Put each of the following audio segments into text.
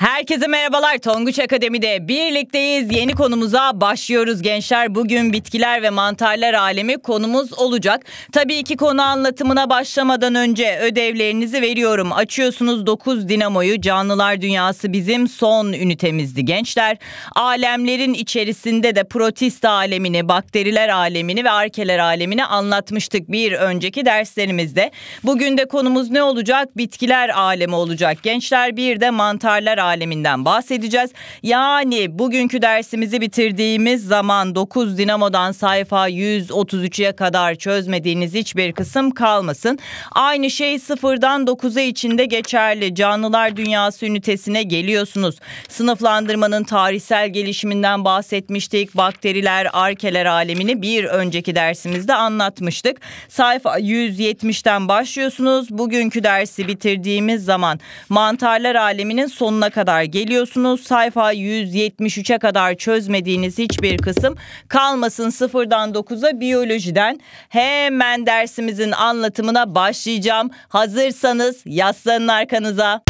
Herkese merhabalar. Tonguç Akademi'de birlikteyiz. Yeni konumuza başlıyoruz gençler. Bugün bitkiler ve mantarlar alemi konumuz olacak. Tabii ki konu anlatımına başlamadan önce ödevlerinizi veriyorum. Açıyorsunuz 9 dinamoyu. Canlılar dünyası bizim son ünitemizdi gençler. Alemlerin içerisinde de protist alemini, bakteriler alemini ve arkeler alemini anlatmıştık bir önceki derslerimizde. Bugün de konumuz ne olacak? Bitkiler alemi olacak. Gençler bir de mantarlar alemi aleminden bahsedeceğiz. Yani bugünkü dersimizi bitirdiğimiz zaman 9 Dinamo'dan sayfa 133'e kadar çözmediğiniz hiçbir kısım kalmasın. Aynı şey sıfırdan 9'a içinde geçerli. Canlılar Dünyası ünitesine geliyorsunuz. Sınıflandırmanın tarihsel gelişiminden bahsetmiştik. Bakteriler, arkeler alemini bir önceki dersimizde anlatmıştık. Sayfa 170'ten başlıyorsunuz. Bugünkü dersi bitirdiğimiz zaman mantarlar aleminin sonuna kadar kadar geliyorsunuz. Sayfa 173'e kadar çözmediğiniz hiçbir kısım kalmasın sıfırdan 9'a biyolojiden. Hemen dersimizin anlatımına başlayacağım. Hazırsanız yaslanın arkanıza.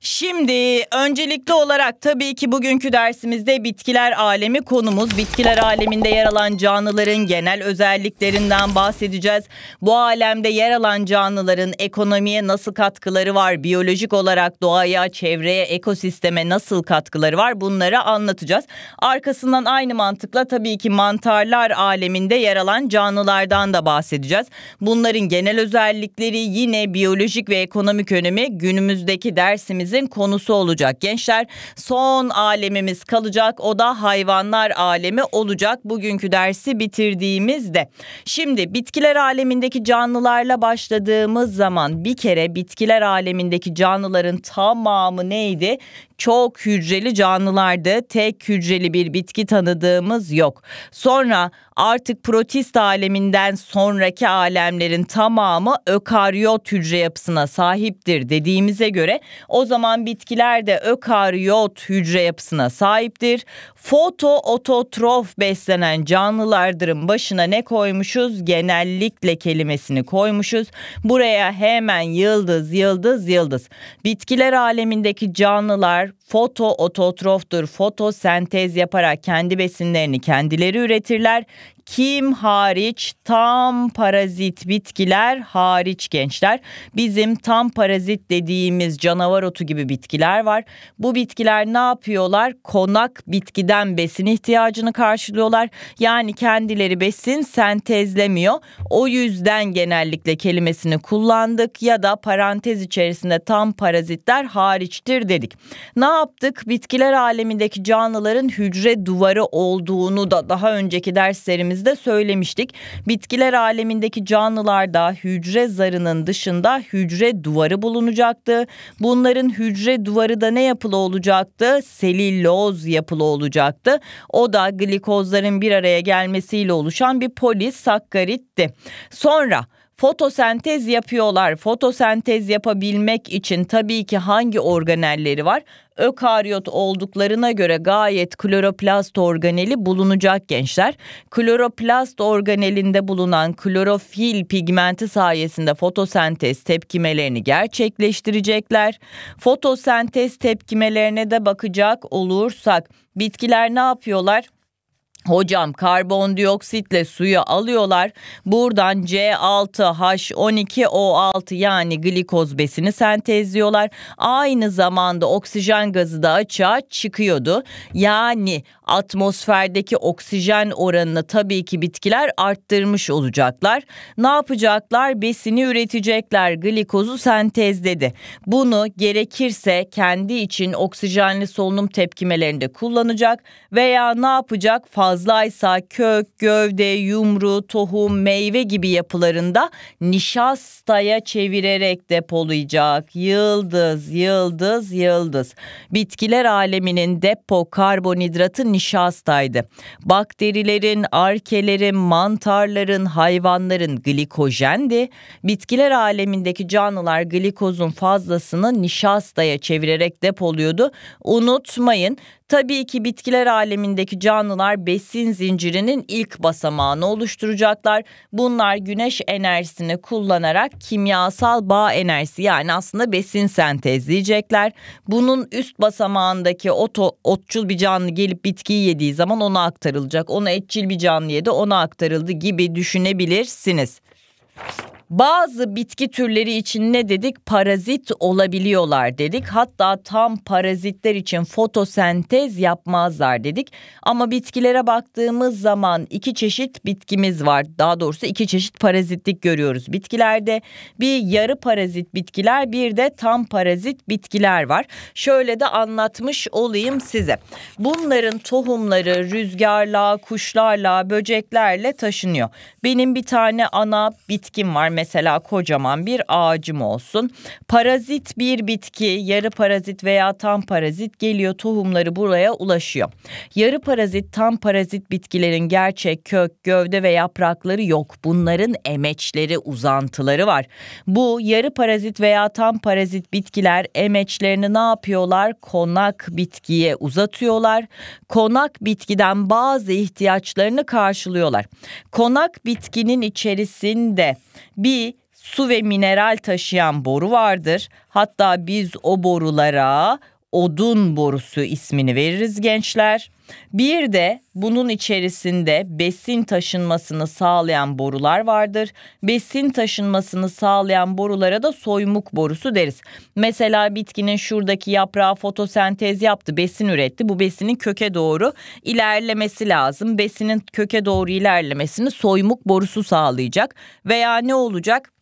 Şimdi öncelikli olarak tabii ki bugünkü dersimizde bitkiler alemi konumuz. Bitkiler aleminde yer alan canlıların genel özelliklerinden bahsedeceğiz. Bu alemde yer alan canlıların ekonomiye nasıl katkıları var? Biyolojik olarak doğaya, çevreye, ekosisteme nasıl katkıları var? Bunları anlatacağız. Arkasından aynı mantıkla tabii ki mantarlar aleminde yer alan canlılardan da bahsedeceğiz. Bunların genel özellikleri yine biyolojik ve ekonomik önemi günümüzdeki dersimiz gündemimizin konusu olacak. Gençler son alemimiz kalacak o da hayvanlar alemi olacak bugünkü dersi bitirdiğimizde. Şimdi bitkiler alemindeki canlılarla başladığımız zaman bir kere bitkiler alemindeki canlıların tamamı neydi? Çok hücreli canlılardı. Tek hücreli bir bitki tanıdığımız yok. Sonra artık protist aleminden sonraki alemlerin tamamı ökaryot hücre yapısına sahiptir dediğimize göre o zaman bitkiler de ökaryot hücre yapısına sahiptir fotoototrof beslenen canlılardırın başına ne koymuşuz? Genellikle kelimesini koymuşuz. Buraya hemen yıldız, yıldız, yıldız. Bitkiler alemindeki canlılar fotoototroftur. Fotosentez yaparak kendi besinlerini kendileri üretirler. Kim hariç tam parazit bitkiler hariç gençler. Bizim tam parazit dediğimiz canavar otu gibi bitkiler var. Bu bitkiler ne yapıyorlar? Konak bitkiden besin ihtiyacını karşılıyorlar. Yani kendileri besin sentezlemiyor. O yüzden genellikle kelimesini kullandık ya da parantez içerisinde tam parazitler hariçtir dedik. Ne yaptık? Bitkiler alemindeki canlıların hücre duvarı olduğunu da daha önceki derslerimiz bölümümüzde söylemiştik. Bitkiler alemindeki canlılarda hücre zarının dışında hücre duvarı bulunacaktı. Bunların hücre duvarı da ne yapılı olacaktı? Selüloz yapılı olacaktı. O da glikozların bir araya gelmesiyle oluşan bir polisakaritti. Sonra fotosentez yapıyorlar. Fotosentez yapabilmek için tabii ki hangi organelleri var? Ökaryot olduklarına göre gayet kloroplast organeli bulunacak gençler. Kloroplast organelinde bulunan klorofil pigmenti sayesinde fotosentez tepkimelerini gerçekleştirecekler. Fotosentez tepkimelerine de bakacak olursak bitkiler ne yapıyorlar? Hocam karbondioksitle suyu alıyorlar. Buradan C6H12O6 yani glikoz besini sentezliyorlar. Aynı zamanda oksijen gazı da açığa çıkıyordu. Yani atmosferdeki oksijen oranını tabii ki bitkiler arttırmış olacaklar. Ne yapacaklar? Besini üretecekler. Glikozu sentezledi. Bunu gerekirse kendi için oksijenli solunum tepkimelerinde kullanacak veya ne yapacak? Fazla fazlaysa kök, gövde, yumru, tohum, meyve gibi yapılarında nişastaya çevirerek depolayacak. Yıldız, yıldız, yıldız. Bitkiler aleminin depo karbonhidratı nişastaydı. Bakterilerin, arkelerin, mantarların, hayvanların glikojendi. Bitkiler alemindeki canlılar glikozun fazlasını nişastaya çevirerek depoluyordu. Unutmayın tabii ki bitkiler alemindeki canlılar besin besin zincirinin ilk basamağını oluşturacaklar. Bunlar güneş enerjisini kullanarak kimyasal bağ enerjisi yani aslında besin sentezleyecekler. Bunun üst basamağındaki oto, otçul bir canlı gelip bitkiyi yediği zaman ona aktarılacak. ona etçil bir canlı yedi ona aktarıldı gibi düşünebilirsiniz. Bazı bitki türleri için ne dedik? Parazit olabiliyorlar dedik. Hatta tam parazitler için fotosentez yapmazlar dedik. Ama bitkilere baktığımız zaman iki çeşit bitkimiz var. Daha doğrusu iki çeşit parazitlik görüyoruz bitkilerde. Bir yarı parazit bitkiler, bir de tam parazit bitkiler var. Şöyle de anlatmış olayım size. Bunların tohumları rüzgarla, kuşlarla, böceklerle taşınıyor. Benim bir tane ana bitkim var mesela kocaman bir ağacım olsun. Parazit bir bitki, yarı parazit veya tam parazit geliyor tohumları buraya ulaşıyor. Yarı parazit, tam parazit bitkilerin gerçek kök, gövde ve yaprakları yok. Bunların emeçleri, uzantıları var. Bu yarı parazit veya tam parazit bitkiler emeçlerini ne yapıyorlar? Konak bitkiye uzatıyorlar. Konak bitkiden bazı ihtiyaçlarını karşılıyorlar. Konak bitkinin içerisinde bir bir su ve mineral taşıyan boru vardır. Hatta biz o borulara odun borusu ismini veririz gençler. Bir de bunun içerisinde besin taşınmasını sağlayan borular vardır. Besin taşınmasını sağlayan borulara da soymuk borusu deriz. Mesela bitkinin şuradaki yaprağı fotosentez yaptı, besin üretti. Bu besinin köke doğru ilerlemesi lazım. Besinin köke doğru ilerlemesini soymuk borusu sağlayacak veya ne olacak?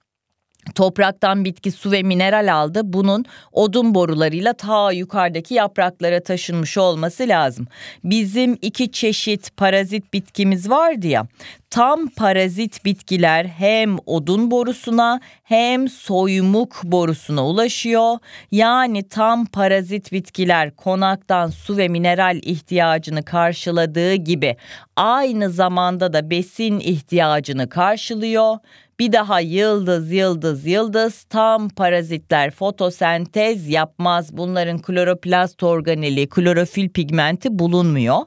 topraktan bitki, su ve mineral aldı. Bunun odun borularıyla ta yukarıdaki yapraklara taşınmış olması lazım. Bizim iki çeşit parazit bitkimiz vardı ya. Tam parazit bitkiler hem odun borusuna hem soyumuk borusuna ulaşıyor. Yani tam parazit bitkiler konaktan su ve mineral ihtiyacını karşıladığı gibi aynı zamanda da besin ihtiyacını karşılıyor bir daha yıldız yıldız yıldız tam parazitler fotosentez yapmaz. Bunların kloroplast organeli, klorofil pigmenti bulunmuyor.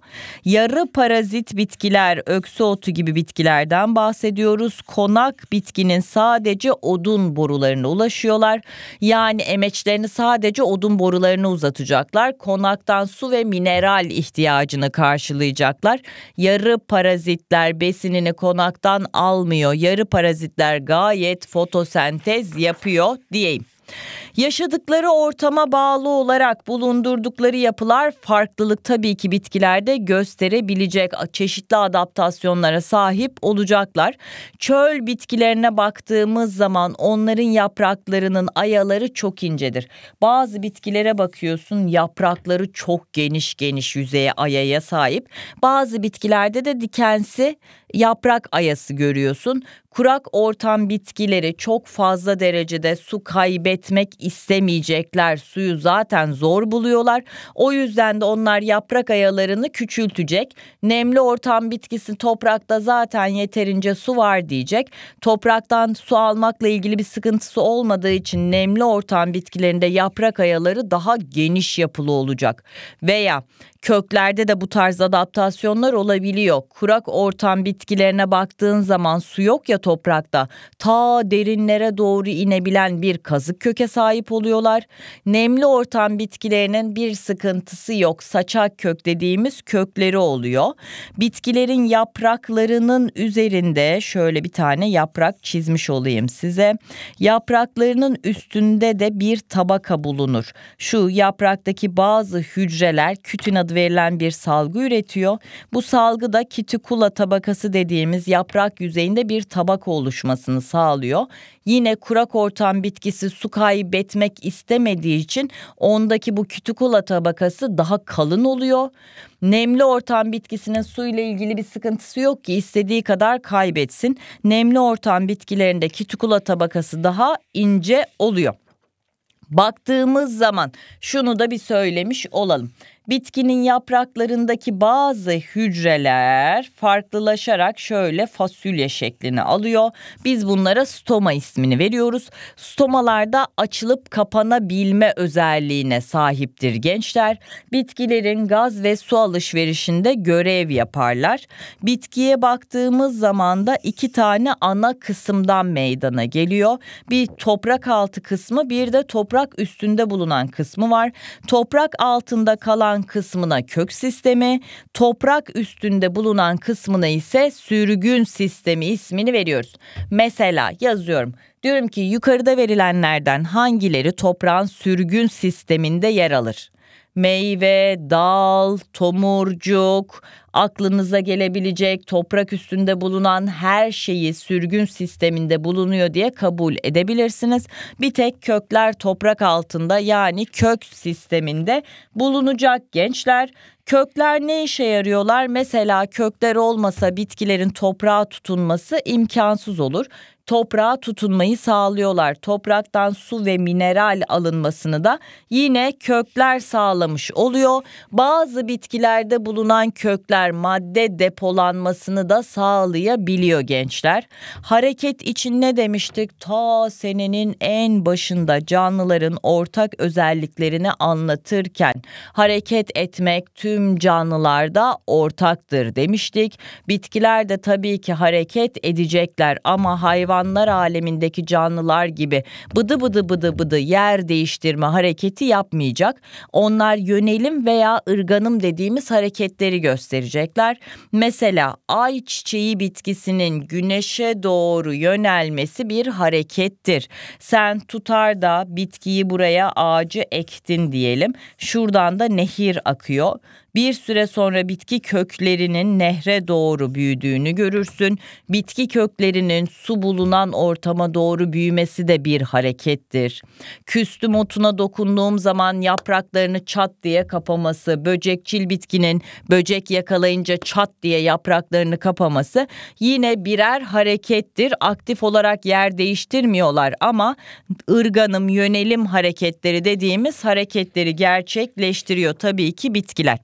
Yarı parazit bitkiler, öksü otu gibi bitkilerden bahsediyoruz. Konak bitkinin sadece odun borularına ulaşıyorlar. Yani emeçlerini sadece odun borularına uzatacaklar. Konaktan su ve mineral ihtiyacını karşılayacaklar. Yarı parazitler besinini konaktan almıyor. Yarı parazit çiçekler gayet fotosentez yapıyor diyeyim. Yaşadıkları ortama bağlı olarak bulundurdukları yapılar farklılık tabii ki bitkilerde gösterebilecek çeşitli adaptasyonlara sahip olacaklar. Çöl bitkilerine baktığımız zaman onların yapraklarının ayaları çok incedir. Bazı bitkilere bakıyorsun yaprakları çok geniş geniş yüzeye ayaya sahip. Bazı bitkilerde de dikensi yaprak ayası görüyorsun. Kurak ortam bitkileri çok fazla derecede su kaybetmek istemeyecekler. Suyu zaten zor buluyorlar. O yüzden de onlar yaprak ayalarını küçültecek. Nemli ortam bitkisi toprakta zaten yeterince su var diyecek. Topraktan su almakla ilgili bir sıkıntısı olmadığı için nemli ortam bitkilerinde yaprak ayaları daha geniş yapılı olacak. Veya köklerde de bu tarz adaptasyonlar olabiliyor. Kurak ortam bitkilerine baktığın zaman su yok ya toprakta. Ta derinlere doğru inebilen bir kazık köke sahip oluyorlar. Nemli ortam bitkilerinin bir sıkıntısı yok. Saçak kök dediğimiz kökleri oluyor. Bitkilerin yapraklarının üzerinde şöyle bir tane yaprak çizmiş olayım size. Yapraklarının üstünde de bir tabaka bulunur. Şu yapraktaki bazı hücreler kütüne ad verilen bir salgı üretiyor. Bu salgı da kitikula tabakası dediğimiz yaprak yüzeyinde bir tabaka oluşmasını sağlıyor. Yine kurak ortam bitkisi su kaybetmek istemediği için ondaki bu kütükula tabakası daha kalın oluyor. Nemli ortam bitkisinin su ile ilgili bir sıkıntısı yok ki istediği kadar kaybetsin. Nemli ortam bitkilerinde kütükula tabakası daha ince oluyor. Baktığımız zaman şunu da bir söylemiş olalım. Bitkinin yapraklarındaki bazı hücreler farklılaşarak şöyle fasulye şeklini alıyor. Biz bunlara stoma ismini veriyoruz. Stomalarda açılıp kapanabilme özelliğine sahiptir gençler. Bitkilerin gaz ve su alışverişinde görev yaparlar. Bitkiye baktığımız zaman da iki tane ana kısımdan meydana geliyor. Bir toprak altı kısmı bir de toprak üstünde bulunan kısmı var. Toprak altında kalan bulunan kısmına kök sistemi, toprak üstünde bulunan kısmına ise sürgün sistemi ismini veriyoruz. Mesela yazıyorum. Diyorum ki yukarıda verilenlerden hangileri toprağın sürgün sisteminde yer alır? meyve, dal, tomurcuk, aklınıza gelebilecek toprak üstünde bulunan her şeyi sürgün sisteminde bulunuyor diye kabul edebilirsiniz. Bir tek kökler toprak altında yani kök sisteminde bulunacak gençler. Kökler ne işe yarıyorlar? Mesela kökler olmasa bitkilerin toprağa tutunması imkansız olur toprağa tutunmayı sağlıyorlar. Topraktan su ve mineral alınmasını da yine kökler sağlamış oluyor. Bazı bitkilerde bulunan kökler madde depolanmasını da sağlayabiliyor gençler. Hareket için ne demiştik? Ta senenin en başında canlıların ortak özelliklerini anlatırken hareket etmek tüm canlılarda ortaktır demiştik. Bitkiler de tabii ki hareket edecekler ama hayvan hayvanlar alemindeki canlılar gibi bıdı bıdı bıdı bıdı yer değiştirme hareketi yapmayacak. Onlar yönelim veya ırganım dediğimiz hareketleri gösterecekler. Mesela ay çiçeği bitkisinin güneşe doğru yönelmesi bir harekettir. Sen tutar da bitkiyi buraya ağacı ektin diyelim. Şuradan da nehir akıyor. Bir süre sonra bitki köklerinin nehre doğru büyüdüğünü görürsün. Bitki köklerinin su bulunan ortama doğru büyümesi de bir harekettir. Küstüm otuna dokunduğum zaman yapraklarını çat diye kapaması, böcekçil bitkinin böcek yakalayınca çat diye yapraklarını kapaması yine birer harekettir. Aktif olarak yer değiştirmiyorlar ama ırganım, yönelim hareketleri dediğimiz hareketleri gerçekleştiriyor tabii ki bitkiler.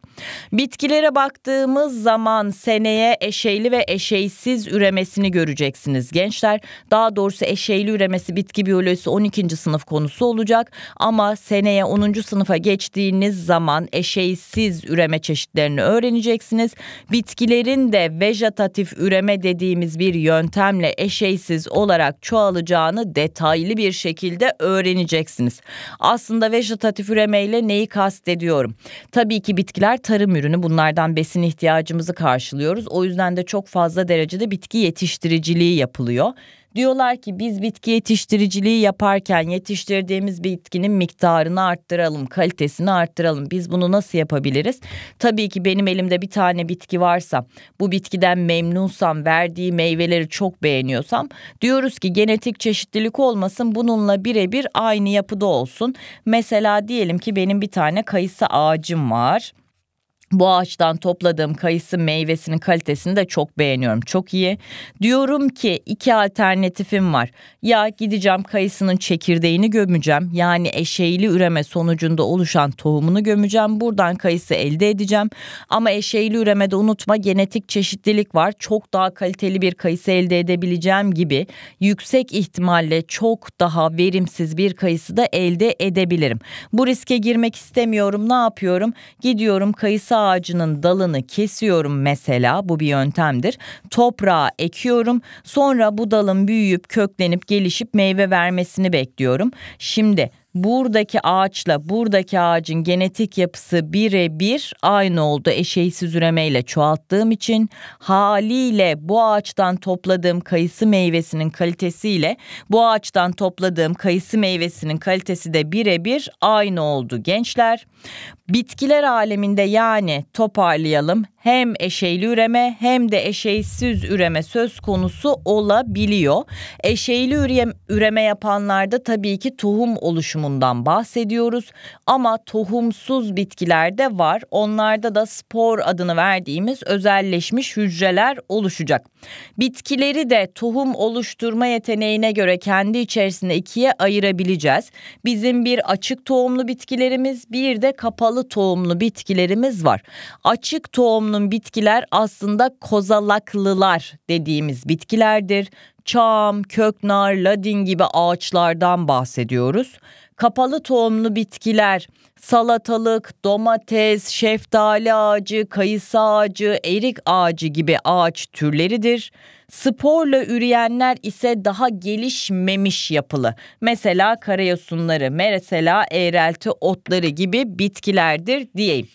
Bitkilere baktığımız zaman seneye eşeyli ve eşeysiz üremesini göreceksiniz gençler. Daha doğrusu eşeyli üremesi bitki biyolojisi 12. sınıf konusu olacak ama seneye 10. sınıfa geçtiğiniz zaman eşeysiz üreme çeşitlerini öğreneceksiniz. Bitkilerin de vejetatif üreme dediğimiz bir yöntemle eşeysiz olarak çoğalacağını detaylı bir şekilde öğreneceksiniz. Aslında vejetatif üremeyle ile neyi kastediyorum? Tabii ki bitkiler tarım ürünü bunlardan besin ihtiyacımızı karşılıyoruz. O yüzden de çok fazla derecede bitki yetiştiriciliği yapılıyor. Diyorlar ki biz bitki yetiştiriciliği yaparken yetiştirdiğimiz bitkinin miktarını arttıralım, kalitesini arttıralım. Biz bunu nasıl yapabiliriz? Tabii ki benim elimde bir tane bitki varsa, bu bitkiden memnunsam, verdiği meyveleri çok beğeniyorsam diyoruz ki genetik çeşitlilik olmasın, bununla birebir aynı yapıda olsun. Mesela diyelim ki benim bir tane kayısı ağacım var bu ağaçtan topladığım kayısı meyvesinin kalitesini de çok beğeniyorum. Çok iyi. Diyorum ki iki alternatifim var. Ya gideceğim kayısının çekirdeğini gömeceğim. Yani eşeğli üreme sonucunda oluşan tohumunu gömeceğim. Buradan kayısı elde edeceğim. Ama eşeğli üremede unutma genetik çeşitlilik var. Çok daha kaliteli bir kayısı elde edebileceğim gibi yüksek ihtimalle çok daha verimsiz bir kayısı da elde edebilirim. Bu riske girmek istemiyorum. Ne yapıyorum? Gidiyorum kayısı çam ağacının dalını kesiyorum mesela bu bir yöntemdir. Toprağa ekiyorum. Sonra bu dalın büyüyüp köklenip gelişip meyve vermesini bekliyorum. Şimdi buradaki ağaçla buradaki ağacın genetik yapısı birebir aynı oldu eşeğsiz üremeyle çoğalttığım için haliyle bu ağaçtan topladığım kayısı meyvesinin kalitesiyle bu ağaçtan topladığım kayısı meyvesinin kalitesi de birebir aynı oldu gençler. Bitkiler aleminde yani toparlayalım hem eşeyli üreme hem de eşeysiz üreme söz konusu olabiliyor. Eşeyli üreme yapanlarda tabii ki tohum oluşumundan bahsediyoruz ama tohumsuz bitkilerde var. Onlarda da spor adını verdiğimiz özelleşmiş hücreler oluşacak. Bitkileri de tohum oluşturma yeteneğine göre kendi içerisinde ikiye ayırabileceğiz. Bizim bir açık tohumlu bitkilerimiz, bir de kapalı tohumlu bitkilerimiz var. Açık tohumlu grubunun bitkiler aslında kozalaklılar dediğimiz bitkilerdir. Çam, köknar, ladin gibi ağaçlardan bahsediyoruz. Kapalı tohumlu bitkiler, salatalık, domates, şeftali ağacı, kayısı ağacı, erik ağacı gibi ağaç türleridir. Sporla üreyenler ise daha gelişmemiş yapılı. Mesela karayosunları, mesela eğrelti otları gibi bitkilerdir diyeyim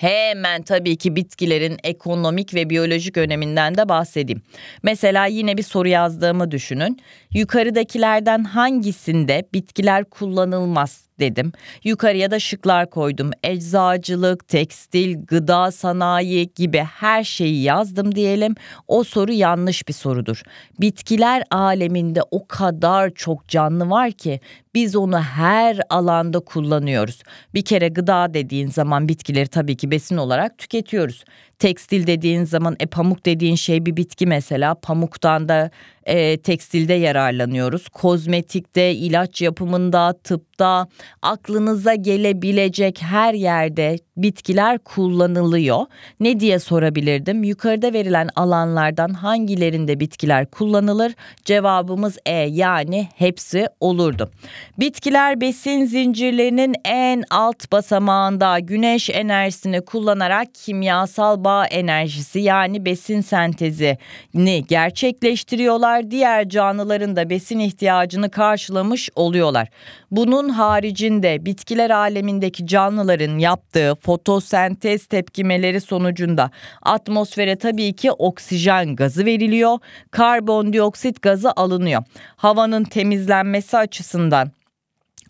hemen tabii ki bitkilerin ekonomik ve biyolojik öneminden de bahsedeyim. Mesela yine bir soru yazdığımı düşünün. Yukarıdakilerden hangisinde bitkiler kullanılmaz? dedim. Yukarıya da şıklar koydum. Eczacılık, tekstil, gıda sanayi gibi her şeyi yazdım diyelim. O soru yanlış bir sorudur. Bitkiler aleminde o kadar çok canlı var ki biz onu her alanda kullanıyoruz. Bir kere gıda dediğin zaman bitkileri tabii ki besin olarak tüketiyoruz tekstil dediğin zaman e, pamuk dediğin şey bir bitki mesela pamuktan da e, tekstilde yararlanıyoruz. Kozmetikte, ilaç yapımında, tıpta aklınıza gelebilecek her yerde bitkiler kullanılıyor. Ne diye sorabilirdim? Yukarıda verilen alanlardan hangilerinde bitkiler kullanılır? Cevabımız E yani hepsi olurdu. Bitkiler besin zincirlerinin en alt basamağında güneş enerjisini kullanarak kimyasal bağ enerjisi yani besin sentezini gerçekleştiriyorlar. Diğer canlıların da besin ihtiyacını karşılamış oluyorlar. Bunun haricinde bitkiler alemindeki canlıların yaptığı fotosentez tepkimeleri sonucunda atmosfere tabii ki oksijen gazı veriliyor, karbondioksit gazı alınıyor. Havanın temizlenmesi açısından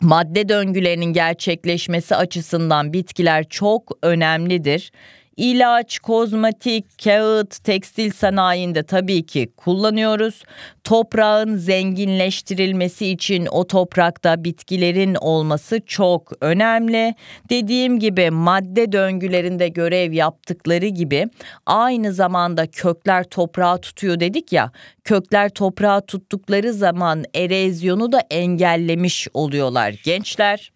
madde döngülerinin gerçekleşmesi açısından bitkiler çok önemlidir ilaç, kozmetik, kağıt, tekstil sanayinde tabii ki kullanıyoruz. Toprağın zenginleştirilmesi için o toprakta bitkilerin olması çok önemli. Dediğim gibi madde döngülerinde görev yaptıkları gibi aynı zamanda kökler toprağa tutuyor dedik ya. Kökler toprağa tuttukları zaman erozyonu da engellemiş oluyorlar gençler.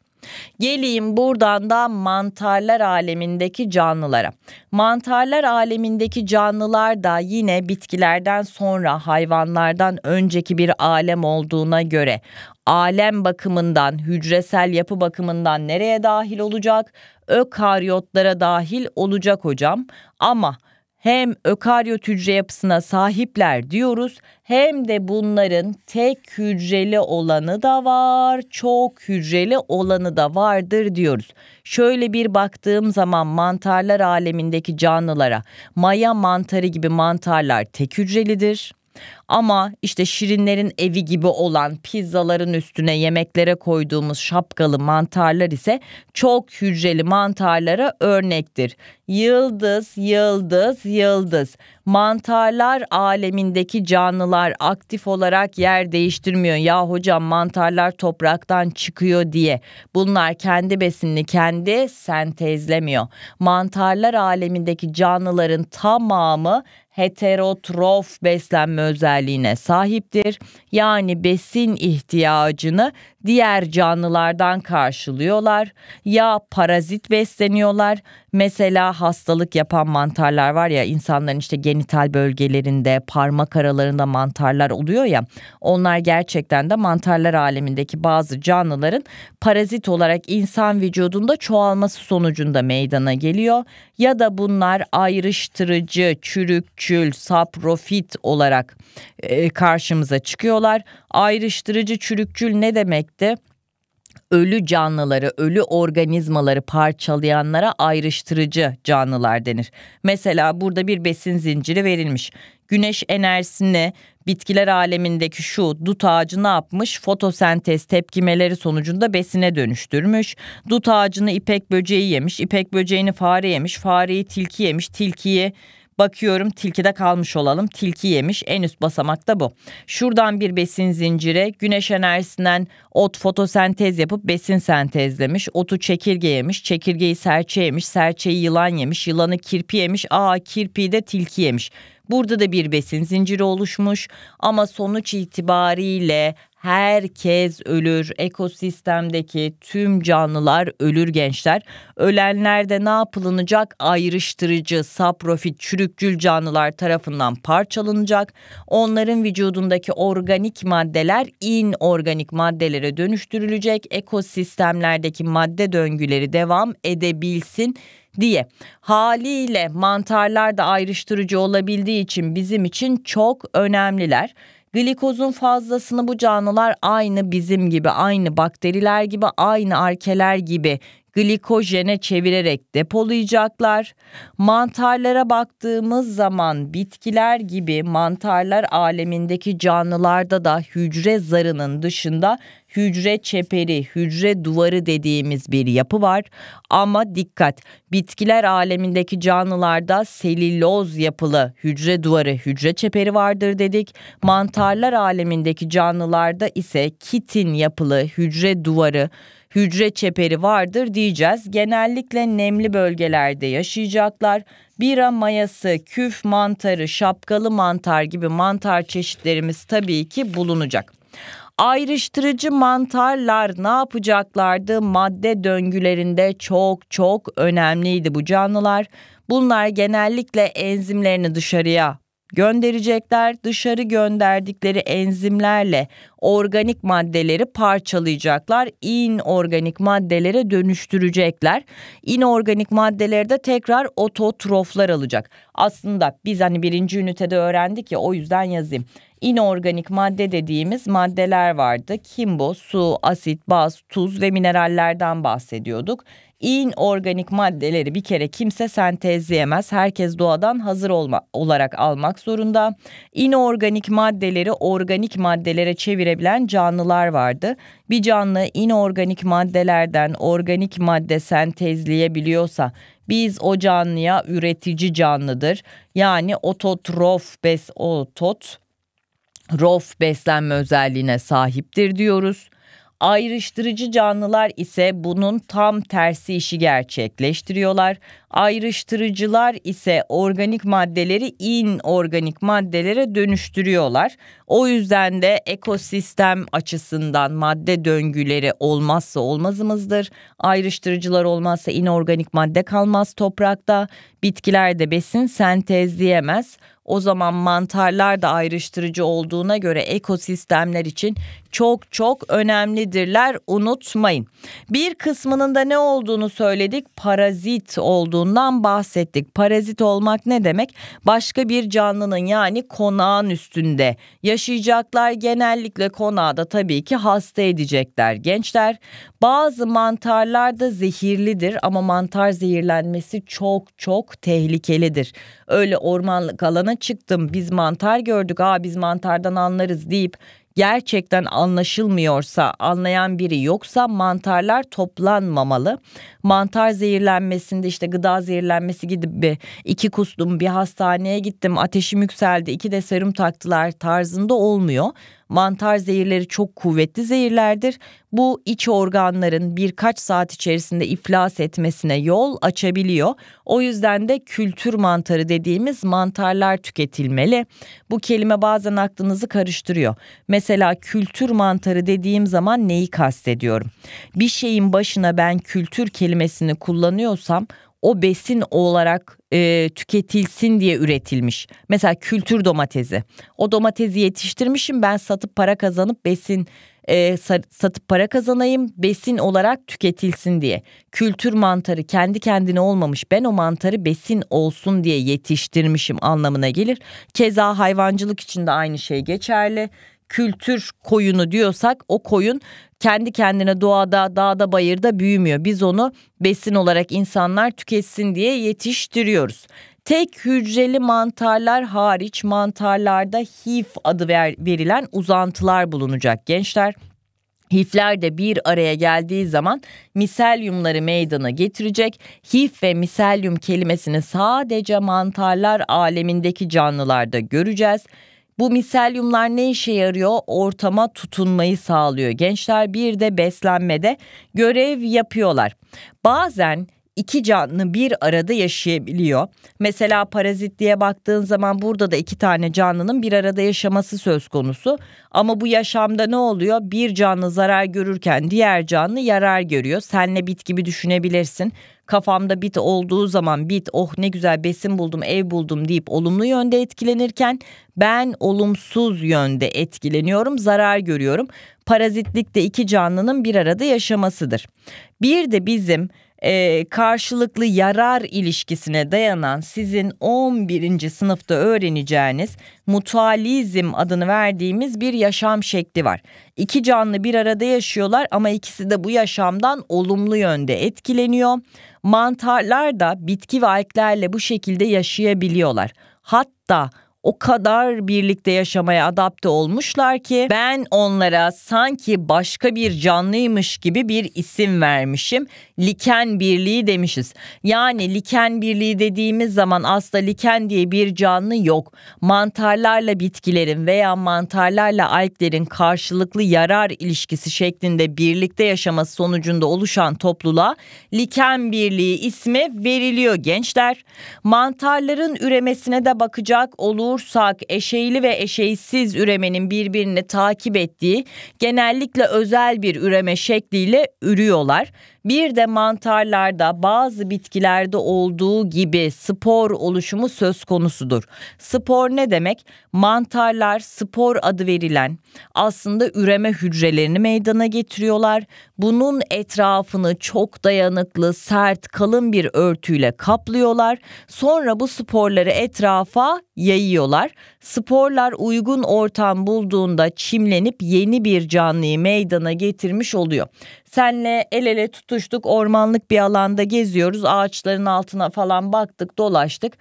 Geleyim buradan da mantarlar alemindeki canlılara. Mantarlar alemindeki canlılar da yine bitkilerden sonra hayvanlardan önceki bir alem olduğuna göre alem bakımından, hücresel yapı bakımından nereye dahil olacak? Ökaryotlara dahil olacak hocam. Ama hem ökaryot hücre yapısına sahipler diyoruz hem de bunların tek hücreli olanı da var, çok hücreli olanı da vardır diyoruz. Şöyle bir baktığım zaman mantarlar alemindeki canlılara maya mantarı gibi mantarlar tek hücrelidir. Ama işte şirinlerin evi gibi olan pizzaların üstüne yemeklere koyduğumuz şapkalı mantarlar ise çok hücreli mantarlara örnektir. Yıldız, yıldız, yıldız. Mantarlar alemindeki canlılar aktif olarak yer değiştirmiyor. Ya hocam mantarlar topraktan çıkıyor diye. Bunlar kendi besinini kendi sentezlemiyor. Mantarlar alemindeki canlıların tamamı heterotrof beslenme özelliğine sahiptir. Yani besin ihtiyacını diğer canlılardan karşılıyorlar ya parazit besleniyorlar. Mesela hastalık yapan mantarlar var ya insanların işte genital bölgelerinde, parmak aralarında mantarlar oluyor ya. Onlar gerçekten de mantarlar alemindeki bazı canlıların parazit olarak insan vücudunda çoğalması sonucunda meydana geliyor ya da bunlar ayrıştırıcı, çürükçül, saprofit olarak e, karşımıza çıkıyorlar. Ayrıştırıcı, çürükçül ne demek? birlikte ölü canlıları, ölü organizmaları parçalayanlara ayrıştırıcı canlılar denir. Mesela burada bir besin zinciri verilmiş. Güneş enerjisini bitkiler alemindeki şu dut ağacı ne yapmış? Fotosentez tepkimeleri sonucunda besine dönüştürmüş. Dut ağacını ipek böceği yemiş, ipek böceğini fare yemiş, fareyi tilki yemiş, tilkiyi Bakıyorum tilkide kalmış olalım. Tilki yemiş. En üst basamakta bu. Şuradan bir besin zincire güneş enerjisinden ot fotosentez yapıp besin sentezlemiş. Otu çekirge yemiş. Çekirgeyi serçe yemiş. Serçeyi yılan yemiş. Yılanı kirpi yemiş. Aa kirpiyi de tilki yemiş. Burada da bir besin zinciri oluşmuş ama sonuç itibariyle herkes ölür. Ekosistemdeki tüm canlılar ölür gençler. Ölenlerde ne yapılacak? Ayrıştırıcı, saprofit, çürükçül canlılar tarafından parçalanacak. Onların vücudundaki organik maddeler inorganik maddelere dönüştürülecek. Ekosistemlerdeki madde döngüleri devam edebilsin diye. Haliyle mantarlar da ayrıştırıcı olabildiği için bizim için çok önemliler. Glikozun fazlasını bu canlılar aynı bizim gibi, aynı bakteriler gibi, aynı arkeler gibi glikojene çevirerek depolayacaklar. Mantarlara baktığımız zaman bitkiler gibi mantarlar alemindeki canlılarda da hücre zarının dışında hücre çeperi, hücre duvarı dediğimiz bir yapı var. Ama dikkat, bitkiler alemindeki canlılarda selüloz yapılı hücre duvarı, hücre çeperi vardır dedik. Mantarlar alemindeki canlılarda ise kitin yapılı hücre duvarı, Hücre çeperi vardır diyeceğiz. Genellikle nemli bölgelerde yaşayacaklar. Bira mayası, küf mantarı, şapkalı mantar gibi mantar çeşitlerimiz tabii ki bulunacak. Ayrıştırıcı mantarlar ne yapacaklardı? Madde döngülerinde çok çok önemliydi bu canlılar. Bunlar genellikle enzimlerini dışarıya gönderecekler. Dışarı gönderdikleri enzimlerle organik maddeleri parçalayacaklar. inorganik maddelere dönüştürecekler. inorganik maddeleri de tekrar ototroflar alacak. Aslında biz hani birinci ünitede öğrendik ya o yüzden yazayım. inorganik madde dediğimiz maddeler vardı. Kimbo, su, asit, baz, tuz ve minerallerden bahsediyorduk inorganik maddeleri bir kere kimse sentezleyemez. Herkes doğadan hazır olma, olarak almak zorunda. İnorganik maddeleri organik maddelere çevirebilen canlılar vardı. Bir canlı inorganik maddelerden organik madde sentezleyebiliyorsa biz o canlıya üretici canlıdır. Yani ototrof bes otot rof beslenme özelliğine sahiptir diyoruz. Ayrıştırıcı canlılar ise bunun tam tersi işi gerçekleştiriyorlar. Ayrıştırıcılar ise organik maddeleri inorganik maddelere dönüştürüyorlar. O yüzden de ekosistem açısından madde döngüleri olmazsa olmazımızdır. Ayrıştırıcılar olmazsa inorganik madde kalmaz toprakta. Bitkiler de besin sentezleyemez. O zaman mantarlar da ayrıştırıcı olduğuna göre ekosistemler için çok çok önemlidirler unutmayın. Bir kısmının da ne olduğunu söyledik parazit olduğundan bahsettik. Parazit olmak ne demek? Başka bir canlının yani konağın üstünde yaşayacaklar genellikle konağı tabii ki hasta edecekler gençler. Bazı mantarlar da zehirlidir ama mantar zehirlenmesi çok çok tehlikelidir. Öyle ormanlık alana alana çıktım biz mantar gördük aa biz mantardan anlarız deyip gerçekten anlaşılmıyorsa, anlayan biri yoksa mantarlar toplanmamalı. Mantar zehirlenmesinde işte gıda zehirlenmesi gibi iki kustum bir hastaneye gittim ateşim yükseldi iki de serum taktılar tarzında olmuyor. Mantar zehirleri çok kuvvetli zehirlerdir. Bu iç organların birkaç saat içerisinde iflas etmesine yol açabiliyor. O yüzden de kültür mantarı dediğimiz mantarlar tüketilmeli. Bu kelime bazen aklınızı karıştırıyor. Mesela kültür mantarı dediğim zaman neyi kastediyorum? Bir şeyin başına ben kültür kelimesini kullanıyorsam o besin olarak e, tüketilsin diye üretilmiş. Mesela kültür domatesi. O domatesi yetiştirmişim ben satıp para kazanıp besin e, satıp para kazanayım besin olarak tüketilsin diye. Kültür mantarı kendi kendine olmamış ben o mantarı besin olsun diye yetiştirmişim anlamına gelir. Keza hayvancılık için de aynı şey geçerli. Kültür koyunu diyorsak o koyun kendi kendine doğada, dağda, bayırda büyümüyor. Biz onu besin olarak insanlar tüketsin diye yetiştiriyoruz. Tek hücreli mantarlar hariç mantarlarda HIF adı ver, verilen uzantılar bulunacak gençler. HIF'ler de bir araya geldiği zaman miselyumları meydana getirecek. HIF ve miselyum kelimesini sadece mantarlar alemindeki canlılarda göreceğiz. Bu miselyumlar ne işe yarıyor? Ortama tutunmayı sağlıyor. Gençler bir de beslenmede görev yapıyorlar. Bazen iki canlı bir arada yaşayabiliyor. Mesela parazit diye baktığın zaman burada da iki tane canlının bir arada yaşaması söz konusu. Ama bu yaşamda ne oluyor? Bir canlı zarar görürken diğer canlı yarar görüyor. Senle bit gibi düşünebilirsin. Kafamda bit olduğu zaman bit oh ne güzel besin buldum ev buldum deyip olumlu yönde etkilenirken ben olumsuz yönde etkileniyorum zarar görüyorum. Parazitlik de iki canlının bir arada yaşamasıdır. Bir de bizim e, karşılıklı yarar ilişkisine dayanan sizin 11. sınıfta öğreneceğiniz mutualizm adını verdiğimiz bir yaşam şekli var. İki canlı bir arada yaşıyorlar ama ikisi de bu yaşamdan olumlu yönde etkileniyor. Mantarlar da bitki ve alglerle bu şekilde yaşayabiliyorlar. Hatta o kadar birlikte yaşamaya adapte olmuşlar ki ben onlara sanki başka bir canlıymış gibi bir isim vermişim. Liken birliği demişiz. Yani liken birliği dediğimiz zaman aslında liken diye bir canlı yok. Mantarlarla bitkilerin veya mantarlarla alplerin karşılıklı yarar ilişkisi şeklinde birlikte yaşaması sonucunda oluşan topluluğa liken birliği ismi veriliyor gençler. Mantarların üremesine de bakacak olur doğursak eşeğli ve eşeğsiz üremenin birbirini takip ettiği genellikle özel bir üreme şekliyle ürüyorlar. Bir de mantarlarda bazı bitkilerde olduğu gibi spor oluşumu söz konusudur. Spor ne demek? Mantarlar spor adı verilen aslında üreme hücrelerini meydana getiriyorlar. Bunun etrafını çok dayanıklı, sert, kalın bir örtüyle kaplıyorlar. Sonra bu sporları etrafa yayıyorlar sporlar uygun ortam bulduğunda çimlenip yeni bir canlıyı meydana getirmiş oluyor. Senle el ele tutuştuk ormanlık bir alanda geziyoruz ağaçların altına falan baktık dolaştık.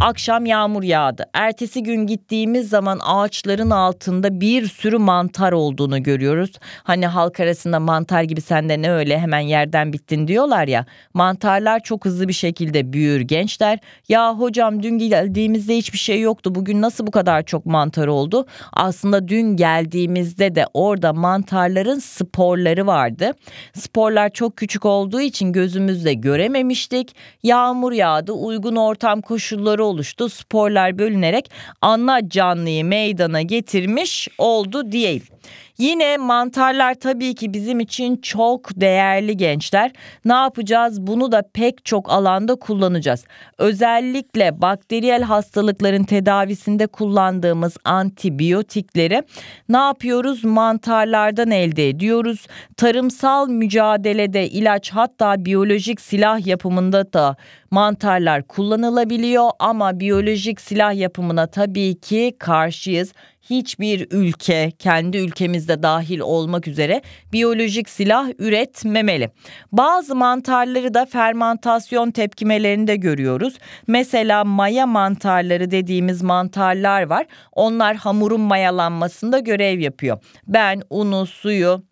Akşam yağmur yağdı. Ertesi gün gittiğimiz zaman ağaçların altında bir sürü mantar olduğunu görüyoruz. Hani halk arasında mantar gibi sende ne öyle hemen yerden bittin diyorlar ya. Mantarlar çok hızlı bir şekilde büyür gençler. Ya hocam dün geldiğimizde hiçbir şey yoktu. Bugün nasıl bu kadar çok mantar oldu? Aslında dün geldiğimizde de orada mantarların sporları vardı. Sporlar çok küçük olduğu için gözümüzle görememiştik. Yağmur yağdı. Uygun ortam koşulları grupları oluştu. Sporlar bölünerek ana canlıyı meydana getirmiş oldu diyeyim. Yine mantarlar tabii ki bizim için çok değerli gençler. Ne yapacağız? Bunu da pek çok alanda kullanacağız. Özellikle bakteriyel hastalıkların tedavisinde kullandığımız antibiyotikleri ne yapıyoruz? Mantarlardan elde ediyoruz. Tarımsal mücadelede ilaç hatta biyolojik silah yapımında da mantarlar kullanılabiliyor ama biyolojik silah yapımına tabii ki karşıyız hiçbir ülke kendi ülkemizde dahil olmak üzere biyolojik silah üretmemeli. Bazı mantarları da fermantasyon tepkimelerinde görüyoruz. Mesela maya mantarları dediğimiz mantarlar var. Onlar hamurun mayalanmasında görev yapıyor. Ben unu, suyu,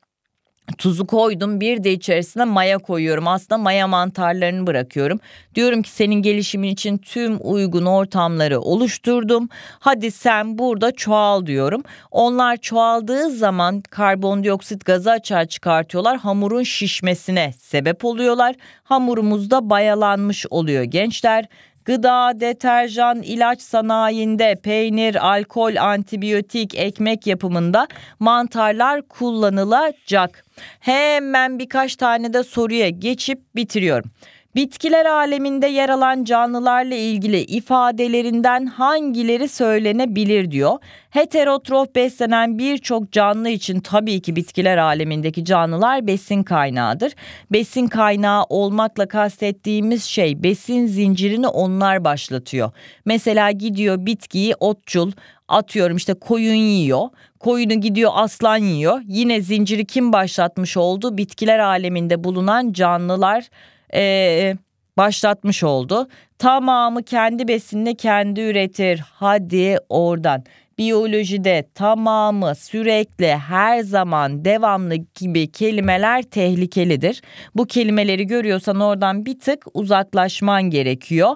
tuzu koydum bir de içerisine maya koyuyorum aslında maya mantarlarını bırakıyorum diyorum ki senin gelişimin için tüm uygun ortamları oluşturdum hadi sen burada çoğal diyorum onlar çoğaldığı zaman karbondioksit gazı açığa çıkartıyorlar hamurun şişmesine sebep oluyorlar hamurumuz da bayalanmış oluyor gençler Gıda, deterjan, ilaç sanayinde peynir, alkol, antibiyotik, ekmek yapımında mantarlar kullanılacak. Hemen birkaç tane de soruya geçip bitiriyorum. Bitkiler aleminde yer alan canlılarla ilgili ifadelerinden hangileri söylenebilir diyor. Heterotrof beslenen birçok canlı için tabii ki bitkiler alemindeki canlılar besin kaynağıdır. Besin kaynağı olmakla kastettiğimiz şey besin zincirini onlar başlatıyor. Mesela gidiyor bitkiyi otçul, atıyorum işte koyun yiyor. Koyunu gidiyor aslan yiyor. Yine zinciri kim başlatmış oldu? Bitkiler aleminde bulunan canlılar e, başlatmış oldu. Tamamı kendi besinini kendi üretir. Hadi oradan. Biyolojide tamamı sürekli her zaman devamlı gibi kelimeler tehlikelidir. Bu kelimeleri görüyorsan oradan bir tık uzaklaşman gerekiyor.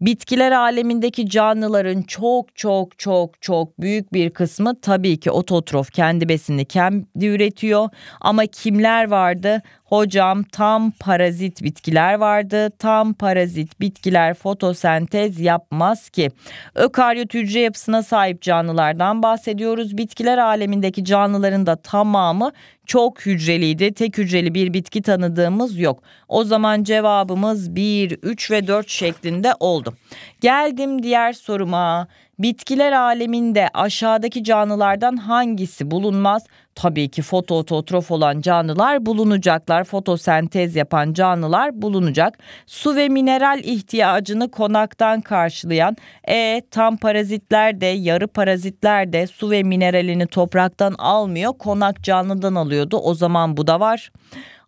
Bitkiler alemindeki canlıların çok çok çok çok büyük bir kısmı tabii ki ototrof kendi besini kendi üretiyor. Ama kimler vardı? Hocam tam parazit bitkiler vardı. Tam parazit bitkiler fotosentez yapmaz ki. Ökaryot hücre yapısına sahip canlılardan bahsediyoruz. Bitkiler alemindeki canlıların da tamamı çok hücreliydi. Tek hücreli bir bitki tanıdığımız yok. O zaman cevabımız 1, 3 ve 4 şeklinde oldu. Geldim diğer soruma. Bitkiler aleminde aşağıdaki canlılardan hangisi bulunmaz? Tabii ki fotoototrof olan canlılar bulunacaklar. Fotosentez yapan canlılar bulunacak. Su ve mineral ihtiyacını konaktan karşılayan e tam parazitler de yarı parazitler de su ve mineralini topraktan almıyor. Konak canlıdan alıyordu. O zaman bu da var.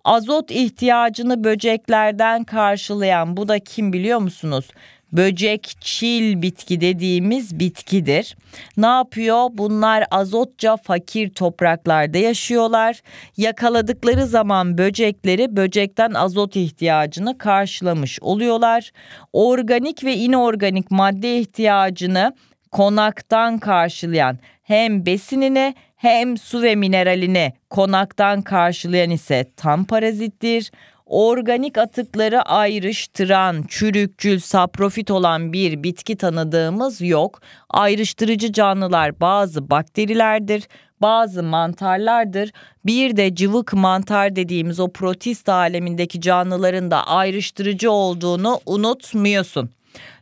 Azot ihtiyacını böceklerden karşılayan bu da kim biliyor musunuz? Böcek, çil bitki dediğimiz bitkidir. Ne yapıyor? Bunlar azotça fakir topraklarda yaşıyorlar. Yakaladıkları zaman böcekleri böcekten azot ihtiyacını karşılamış oluyorlar. Organik ve inorganik madde ihtiyacını konaktan karşılayan hem besinini hem su ve mineralini konaktan karşılayan ise tam parazittir organik atıkları ayrıştıran, çürükçül, saprofit olan bir bitki tanıdığımız yok. Ayrıştırıcı canlılar bazı bakterilerdir, bazı mantarlardır. Bir de cıvık mantar dediğimiz o protist alemindeki canlıların da ayrıştırıcı olduğunu unutmuyorsun.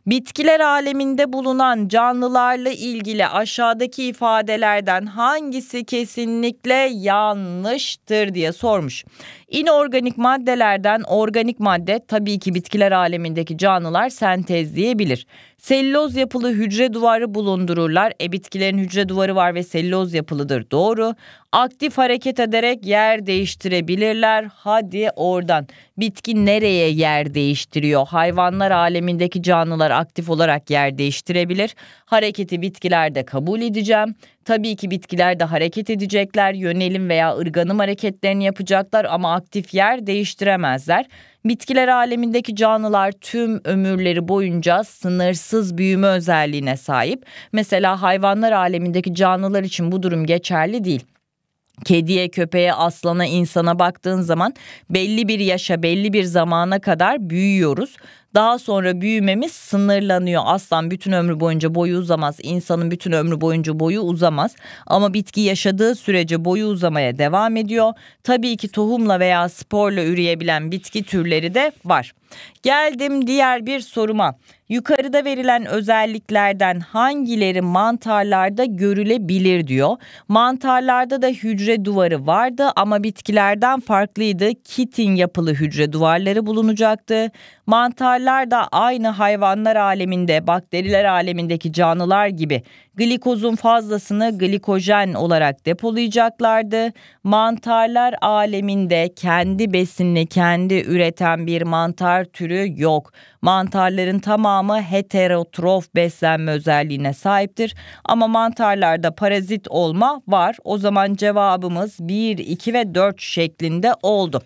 Bitkiler aleminde bulunan canlılarla ilgili aşağıdaki ifadelerden hangisi kesinlikle yanlıştır diye sormuş. İnorganik maddelerden organik madde tabii ki bitkiler alemindeki canlılar sentezleyebilir. Selüloz yapılı hücre duvarı bulundururlar. E bitkilerin hücre duvarı var ve selüloz yapılıdır. Doğru. Aktif hareket ederek yer değiştirebilirler. Hadi oradan. Bitki nereye yer değiştiriyor? Hayvanlar alemindeki canlılar aktif olarak yer değiştirebilir. Hareketi bitkilerde kabul edeceğim. Tabii ki bitkiler de hareket edecekler. Yönelim veya ırganım hareketlerini yapacaklar ama aktif yer değiştiremezler. Bitkiler alemindeki canlılar tüm ömürleri boyunca sınırsız büyüme özelliğine sahip. Mesela hayvanlar alemindeki canlılar için bu durum geçerli değil. Kediye, köpeğe, aslana, insana baktığın zaman belli bir yaşa, belli bir zamana kadar büyüyoruz. Daha sonra büyümemiz sınırlanıyor. Aslan bütün ömrü boyunca boyu uzamaz. İnsanın bütün ömrü boyunca boyu uzamaz. Ama bitki yaşadığı sürece boyu uzamaya devam ediyor. Tabii ki tohumla veya sporla üreyebilen bitki türleri de var. Geldim diğer bir soruma. Yukarıda verilen özelliklerden hangileri mantarlarda görülebilir diyor. Mantarlarda da hücre duvarı vardı ama bitkilerden farklıydı. Kitin yapılı hücre duvarları bulunacaktı. Mantarlar da aynı hayvanlar aleminde, bakteriler alemindeki canlılar gibi Glikozun fazlasını glikojen olarak depolayacaklardı. Mantarlar aleminde kendi besinini kendi üreten bir mantar türü yok. Mantarların tamamı heterotrof beslenme özelliğine sahiptir ama mantarlarda parazit olma var. O zaman cevabımız 1, 2 ve 4 şeklinde oldu.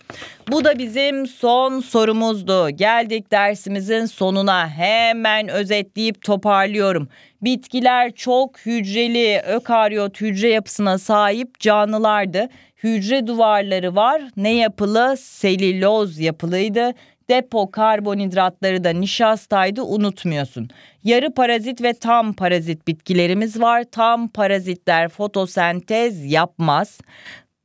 Bu da bizim son sorumuzdu. Geldik dersimizin sonuna. Hemen özetleyip toparlıyorum. Bitkiler çok hücreli ökaryot hücre yapısına sahip canlılardı. Hücre duvarları var. Ne yapılı? Selüloz yapılıydı. Depo karbonhidratları da nişastaydı unutmuyorsun. Yarı parazit ve tam parazit bitkilerimiz var. Tam parazitler fotosentez yapmaz.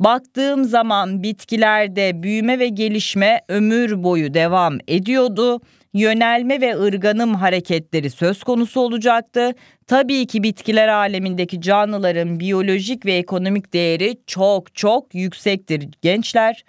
Baktığım zaman bitkilerde büyüme ve gelişme ömür boyu devam ediyordu yönelme ve ırganım hareketleri söz konusu olacaktı. Tabii ki bitkiler alemindeki canlıların biyolojik ve ekonomik değeri çok çok yüksektir gençler.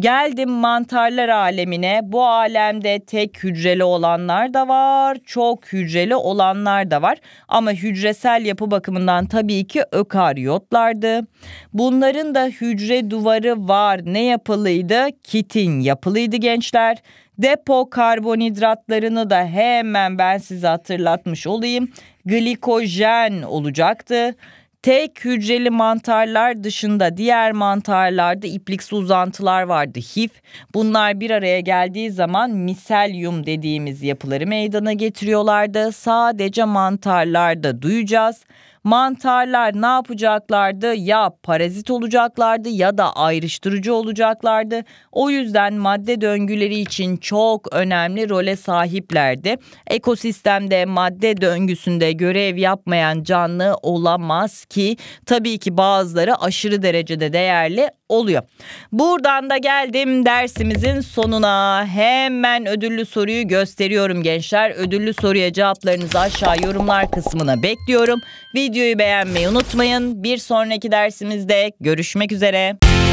Geldim mantarlar alemine. Bu alemde tek hücreli olanlar da var, çok hücreli olanlar da var. Ama hücresel yapı bakımından tabii ki ökaryotlardı. Bunların da hücre duvarı var. Ne yapılıydı? Kitin yapılıydı gençler. Depo karbonhidratlarını da hemen ben size hatırlatmış olayım. Glikojen olacaktı. Tek hücreli mantarlar dışında diğer mantarlarda ipliksi uzantılar vardı HIF. Bunlar bir araya geldiği zaman miselyum dediğimiz yapıları meydana getiriyorlardı. Sadece mantarlarda duyacağız. Mantarlar ne yapacaklardı? Ya parazit olacaklardı ya da ayrıştırıcı olacaklardı. O yüzden madde döngüleri için çok önemli role sahiplerdi. Ekosistemde madde döngüsünde görev yapmayan canlı olamaz ki tabii ki bazıları aşırı derecede değerli oluyor. Buradan da geldim dersimizin sonuna. Hemen ödüllü soruyu gösteriyorum gençler. Ödüllü soruya cevaplarınızı aşağı yorumlar kısmına bekliyorum. Videoyu beğenmeyi unutmayın. Bir sonraki dersimizde görüşmek üzere.